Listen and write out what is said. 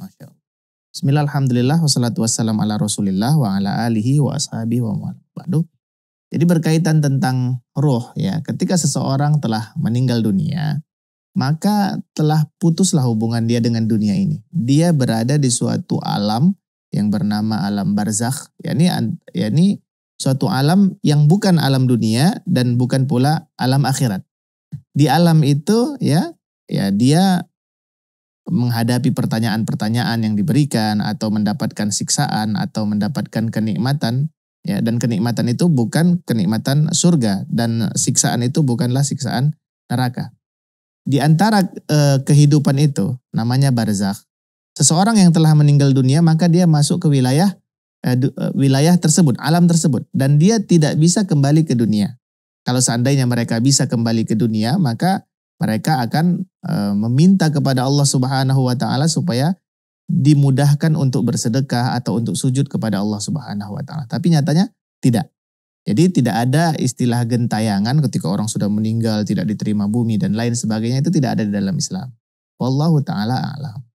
Masya Allah. Bismillah, Alhamdulillah, wassalatu wassalam ala rasulillah wa ala alihi wa ashabihi wa Jadi berkaitan tentang roh ya, ketika seseorang telah meninggal dunia, maka telah putuslah hubungan dia dengan dunia ini. Dia berada di suatu alam yang bernama alam barzakh, yakni yakni suatu alam yang bukan alam dunia dan bukan pula alam akhirat. Di alam itu ya, ya dia menghadapi pertanyaan-pertanyaan yang diberikan atau mendapatkan siksaan atau mendapatkan kenikmatan ya dan kenikmatan itu bukan kenikmatan surga dan siksaan itu bukanlah siksaan neraka. Di antara eh, kehidupan itu namanya barzakh. Seseorang yang telah meninggal dunia maka dia masuk ke wilayah eh, du, eh, wilayah tersebut, alam tersebut dan dia tidak bisa kembali ke dunia. Kalau seandainya mereka bisa kembali ke dunia maka mereka akan Eh, meminta kepada Allah Subhanahu wa taala supaya dimudahkan untuk bersedekah atau untuk sujud kepada Allah Subhanahu wa taala. Tapi nyatanya tidak. Jadi tidak ada istilah gentayangan ketika orang sudah meninggal tidak diterima bumi dan lain sebagainya itu tidak ada di dalam Islam. Wallahu taala a'lam.